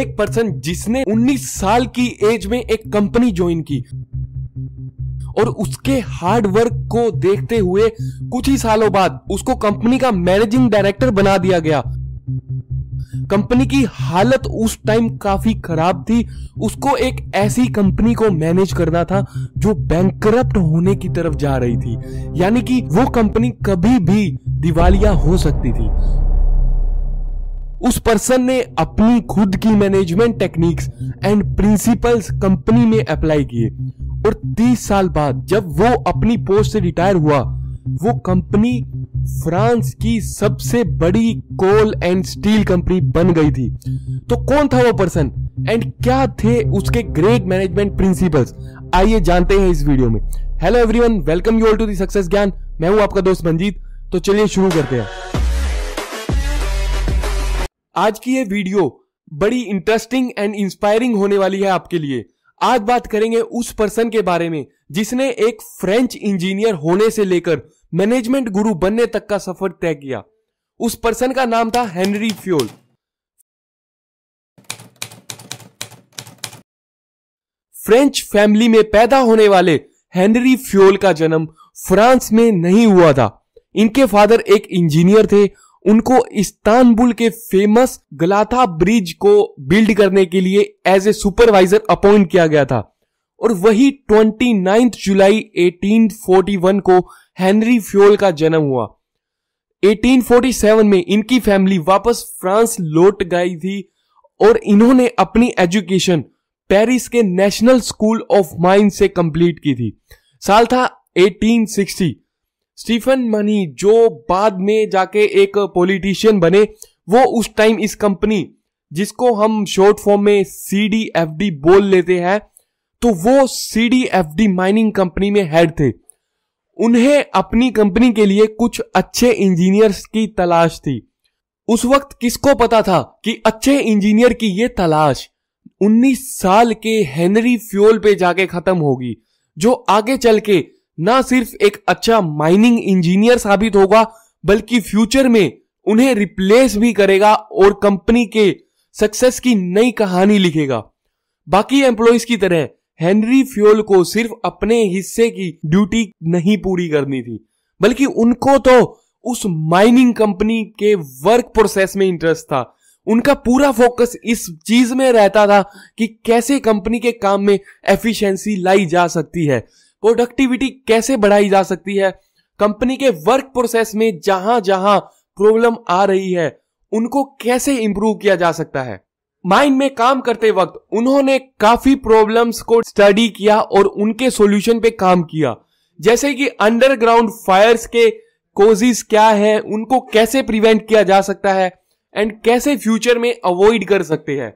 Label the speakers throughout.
Speaker 1: एक पर्सन जिसने 19 साल की एज में एक कंपनी ज्वाइन की और उसके हार्ड वर्क को देखते हुए कुछ ही सालों बाद उसको कंपनी का मैनेजिंग डायरेक्टर बना दिया गया कंपनी की हालत उस टाइम काफी खराब थी उसको एक ऐसी कंपनी को मैनेज करना था जो बैंक होने की तरफ जा रही थी यानी कि वो कंपनी कभी भी दिवालिया हो सकती थी उस पर्सन ने अपनी खुद की management techniques and principles company में अप्लाई किए और 30 साल बाद जब वो अपनी पोस्ट से रिटायर हुआ वो कंपनी फ्रांस की सबसे बड़ी कोल एंड स्टील कंपनी बन गई थी तो कौन था वो पर्सन एंड क्या थे उसके ग्रेट मैनेजमेंट प्रिंसिपल्स आइए जानते हैं इस वीडियो में hello everyone welcome you all to the success Gyan मैं हूं आपका दोस्त मंजीत तो चलिए शुरू करते हैं आज की ये वीडियो बड़ी इंटरेस्टिंग एंड इंस्पायरिंग होने वाली है आपके लिए आज बात करेंगे उस पर्सन के बारे में जिसने एक फ्रेंच इंजीनियर होने से लेकर मैनेजमेंट गुरु बनने तक का सफर तय किया उस पर्सन का नाम था हेनरी फ्योल फ्रेंच फैमिली में पैदा होने वाले हेनरी फ्योल का जन्म फ्रांस में नहीं हुआ था इनके फादर एक इंजीनियर थे उनको इस्तानबुल के फेमस गलाथा ब्रिज को बिल्ड करने के लिए एज ए सुपरवाइजर अपॉइंट किया गया था और वही ट्वेंटी जुलाई 1841 को हेनरी फ्योल का जन्म हुआ 1847 में इनकी फैमिली वापस फ्रांस लौट गई थी और इन्होंने अपनी एजुकेशन पेरिस के नेशनल स्कूल ऑफ माइंस से कंप्लीट की थी साल था 1860 स्टीफन मनी जो बाद में जाके एक पॉलिटिशियन बने वो उस टाइम इस कंपनी जिसको हम शॉर्ट फॉर्म में सी डी एफ डी बोल लेते हैं तो वो C D F D mining company में हेड थे उन्हें अपनी कंपनी के लिए कुछ अच्छे इंजीनियर्स की तलाश थी उस वक्त किसको पता था कि अच्छे इंजीनियर की ये तलाश 19 साल के हेनरी फ्यूल पे जाके खत्म होगी जो आगे चल के ना सिर्फ एक अच्छा माइनिंग इंजीनियर साबित होगा बल्कि फ्यूचर में उन्हें रिप्लेस भी करेगा और कंपनी के सक्सेस की नई कहानी लिखेगा बाकी एम्प्लॉयज की तरह हेनरी फ्योल को सिर्फ अपने हिस्से की ड्यूटी नहीं पूरी करनी थी बल्कि उनको तो उस माइनिंग कंपनी के वर्क प्रोसेस में इंटरेस्ट था उनका पूरा फोकस इस चीज में रहता था कि कैसे कंपनी के काम में एफिशिएंसी लाई जा सकती है प्रोडक्टिविटी कैसे बढ़ाई जा सकती है कंपनी के वर्क प्रोसेस में जहां जहां प्रॉब्लम आ रही है उनको कैसे इंप्रूव किया जा सकता है माइंड में काम करते वक्त उन्होंने काफी प्रॉब्लम्स को स्टडी किया और उनके सॉल्यूशन पे काम किया जैसे कि अंडरग्राउंड फायर्स के कोजिस क्या है उनको कैसे प्रिवेंट किया जा सकता है एंड कैसे फ्यूचर में अवॉइड कर सकते हैं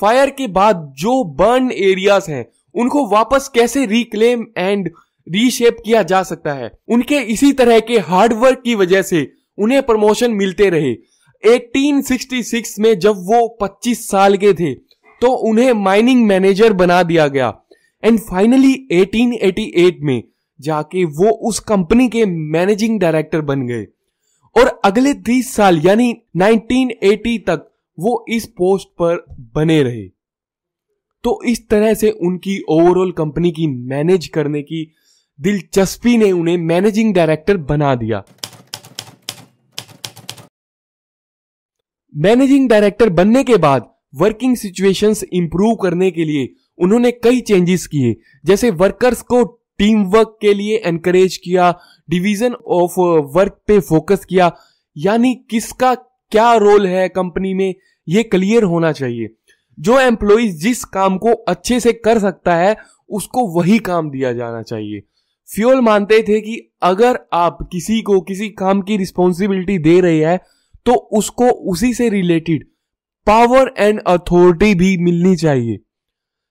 Speaker 1: फायर के बाद जो बर्न एरियाज हैं उनको वापस कैसे रिक्लेम एंड रीशेप किया जा सकता है उनके इसी तरह के हार्डवर्क की वजह से उन्हें प्रमोशन मिलते रहे 1866 में जब वो 25 साल के थे तो उन्हें माइनिंग मैनेजर बना दिया गया एंड फाइनली 1888 में जाके वो उस कंपनी के मैनेजिंग डायरेक्टर बन गए और अगले 30 साल यानी 1980 तक वो इस पोस्ट पर बने रहे तो इस तरह से उनकी ओवरऑल कंपनी की मैनेज करने की दिलचस्पी ने उन्हें मैनेजिंग डायरेक्टर बना दिया मैनेजिंग डायरेक्टर बनने के बाद वर्किंग सिचुएशंस इंप्रूव करने के लिए उन्होंने कई चेंजेस किए जैसे वर्कर्स को टीम वर्क के लिए एनकरेज किया डिवीजन ऑफ वर्क पे फोकस किया यानी किसका क्या रोल है कंपनी में ये क्लियर होना चाहिए जो एम्प्लॉय जिस काम को अच्छे से कर सकता है उसको वही काम दिया जाना चाहिए फ्योल मानते थे कि अगर आप किसी को किसी काम की रिस्पॉन्सिबिलिटी दे रहे हैं तो उसको उसी से रिलेटेड पावर एंड अथॉरिटी भी मिलनी चाहिए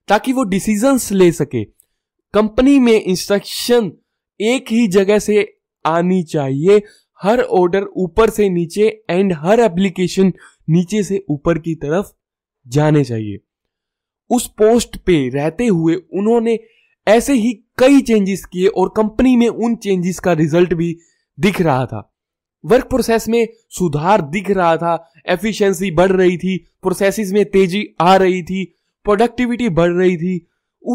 Speaker 1: ताकि वो डिसीजंस ले सके कंपनी में इंस्ट्रक्शन एक ही जगह से आनी चाहिए हर ऑर्डर ऊपर से नीचे एंड हर एप्लीकेशन नीचे से ऊपर की तरफ जाने चाहिए उस पोस्ट पे रहते हुए उन्होंने ऐसे ही कई चेंजेस किए और कंपनी में उन चेंजेस का रिजल्ट भी दिख रहा था वर्क प्रोसेस में सुधार दिख रहा था एफिशिएंसी बढ़ रही थी प्रोसेसेस में तेजी आ रही थी प्रोडक्टिविटी बढ़ रही थी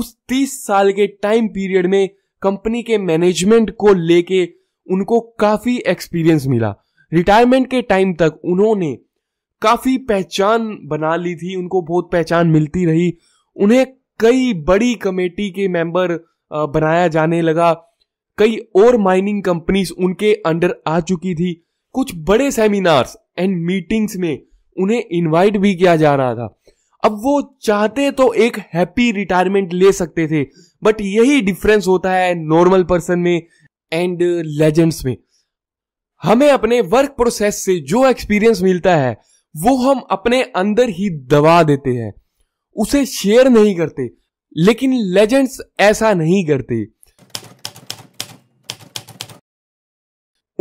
Speaker 1: उस 30 साल के टाइम पीरियड में कंपनी के मैनेजमेंट को लेके उनको काफी एक्सपीरियंस मिला रिटायरमेंट के टाइम तक उन्होंने काफी पहचान बना ली थी उनको बहुत पहचान मिलती रही उन्हें कई बड़ी कमेटी के मेंबर बनाया जाने लगा कई और माइनिंग कंपनीज उनके अंडर आ चुकी थी कुछ बड़े सेमिनार्स एंड मीटिंग्स में उन्हें इनवाइट भी किया जा रहा था अब वो चाहते तो एक हैप्पी रिटायरमेंट ले सकते थे बट यही डिफरेंस होता है नॉर्मल पर्सन में एंड लेजेंड्स में हमें अपने वर्क प्रोसेस से जो एक्सपीरियंस मिलता है वो हम अपने अंदर ही दबा देते हैं उसे शेयर नहीं करते लेकिन लेजेंड्स ऐसा नहीं करते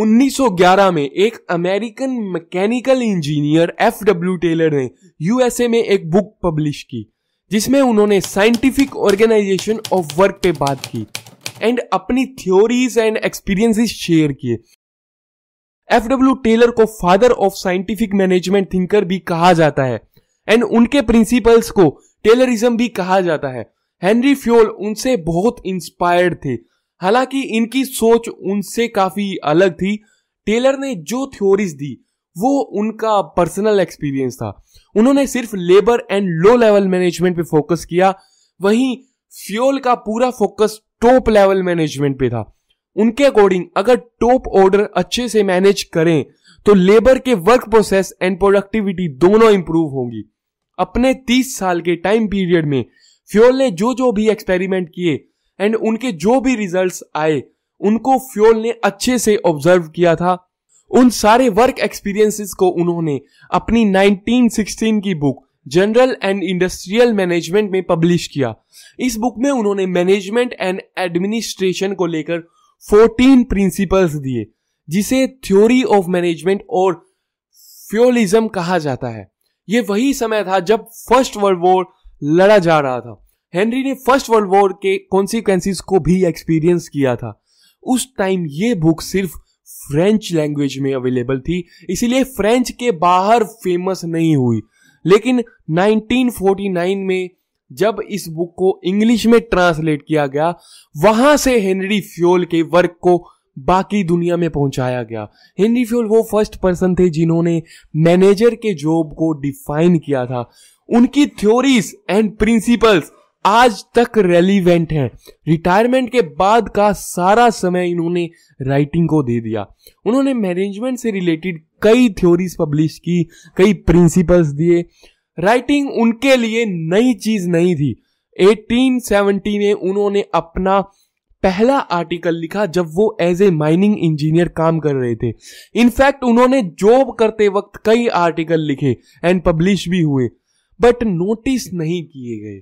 Speaker 1: 1911 में एक American mechanical engineer F W Taylor ने यूएसए में एक बुक पब्लिश की जिसमें उन्होंने साइंटिफिक ऑर्गेनाइजेशन ऑफ वर्क पे बात की एंड अपनी थ्योरीज एंड एक्सपीरियंसेस शेयर किए एफ डब्ल्यू टेलर को father of scientific management thinker भी कहा जाता है एंड उनके प्रिंसिपल्स को टेलरिज्म भी कहा जाता है हेनरी फ्योल उनसे बहुत इंस्पायर्ड थे हालांकि इनकी सोच उनसे काफी अलग थी टेलर ने जो थ्योरीज दी वो उनका पर्सनल एक्सपीरियंस था उन्होंने सिर्फ labour and low level management पे फोकस किया वहीं फ्योल का पूरा फोकस टॉप लेवल मैनेजमेंट पे था उनके अकॉर्डिंग अगर टॉप ऑर्डर अच्छे से मैनेज करें तो लेबर के वर्क प्रोसेस एंड प्रोडक्टिविटी दोनों इंप्रूव होंगी अपने 30 साल के टाइम पीरियड में फ्योल ने जो जो भी एक्सपेरिमेंट किए एंड उनके जो भी रिजल्ट्स आए उनको फ्योल ने अच्छे से ऑब्जर्व किया था उन सारे वर्क एक्सपीरियंसेस को उन्होंने अपनी 1916 की book general and industrial management में पब्लिश किया इस बुक में उन्होंने मैनेजमेंट एंड एडमिनिस्ट्रेशन को लेकर फोर्टीन प्रिंसिपल्स दिए जिसे थ्योरी ऑफ मैनेजमेंट और फ्योलिज्म कहा जाता है ये वही समय था जब फर्स्ट वर्ल्ड वॉर लड़ा जा रहा था हेनरी ने फर्स्ट वर्ल्ड वॉर के कॉन्सिक्वेंसिस को भी एक्सपीरियंस किया था उस टाइम ये बुक सिर्फ फ्रेंच लैंग्वेज में अवेलेबल थी इसीलिए फ्रेंच के बाहर फेमस नहीं हुई लेकिन 1949 में जब इस बुक को इंग्लिश में ट्रांसलेट किया गया वहां से हेनरी फ्योल के वर्क को बाकी दुनिया में पहुंचाया गया हेनरी फ्योल वो फर्स्ट पर्सन थे जिन्होंने मैनेजर के जॉब को डिफाइन किया था उनकी थ्योरीज एंड प्रिंसिपल्स आज तक रेलिवेंट हैं रिटायरमेंट के बाद का सारा समय इन्होंने राइटिंग को दे दिया उन्होंने मैनेजमेंट से रिलेटेड कई थ्योरीज पब्लिश की कई प्रिंसिपल्स दिए राइटिंग उनके लिए नई चीज नहीं थी 1870 में उन्होंने अपना पहला आर्टिकल लिखा जब वो एज ए माइनिंग इंजीनियर काम कर रहे थे इनफैक्ट उन्होंने जॉब करते वक्त कई आर्टिकल लिखे एंड पब्लिश भी हुए बट नोटिस नहीं किए गए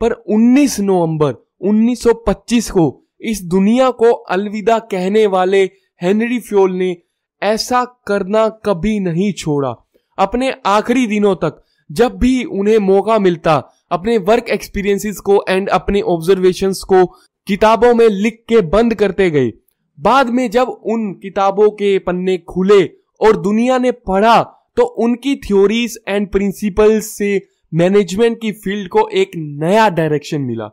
Speaker 1: पर 19 नवंबर 1925 को इस दुनिया को अलविदा कहने वाले हेनरी फ्योल ने ऐसा करना कभी नहीं छोड़ा अपने आखिरी दिनों तक जब भी उन्हें मौका मिलता अपने वर्क एक्सपीरियंसेस को एंड अपने ऑब्जर्वेशंस को किताबों में लिख के बंद करते गए बाद में जब उन किताबों के पन्ने खुले और दुनिया ने पढ़ा तो उनकी थ्योरीज एंड प्रिंसिपल्स से मैनेजमेंट की फील्ड को एक नया डायरेक्शन मिला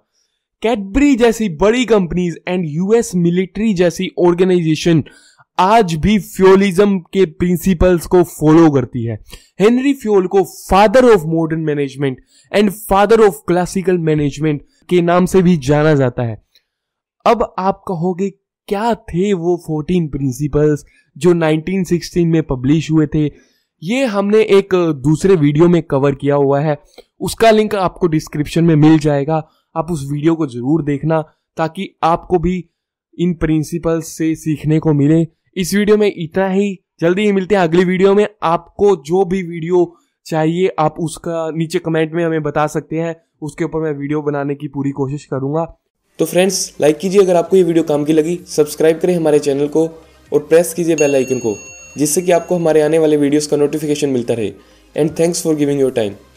Speaker 1: कैडबरी जैसी बड़ी कंपनीज एंड यूएस मिलिट्री जैसी ऑर्गेनाइजेशन आज भी फ्योलिज्म के प्रिंसिपल्स को फॉलो करती है हेनरी फ्योल को father of modern management and father of classical management के नाम से भी जाना जाता है अब आप कहोगे क्या थे वो 14 प्रिंसिपल्स जो 1916 में पब्लिश हुए थे ये हमने एक दूसरे वीडियो में कवर किया हुआ है उसका लिंक आपको डिस्क्रिप्शन में मिल जाएगा आप उस वीडियो को जरूर देखना ताकि आपको भी इन प्रिंसिपल्स से सीखने को मिले इस वीडियो में इतना ही जल्दी ही मिलते हैं अगली वीडियो में आपको जो भी वीडियो चाहिए आप उसका नीचे कमेंट में हमें बता सकते हैं उसके ऊपर मैं वीडियो बनाने की पूरी कोशिश करूंगा तो फ्रेंड्स लाइक कीजिए अगर आपको ये वीडियो काम की लगी सब्सक्राइब करें हमारे चैनल को और प्रेस कीजिए बेल आइकन को जिससे कि आपको हमारे आने वाले वीडियोस का नोटिफिकेशन मिलता रहे and thanks for giving your time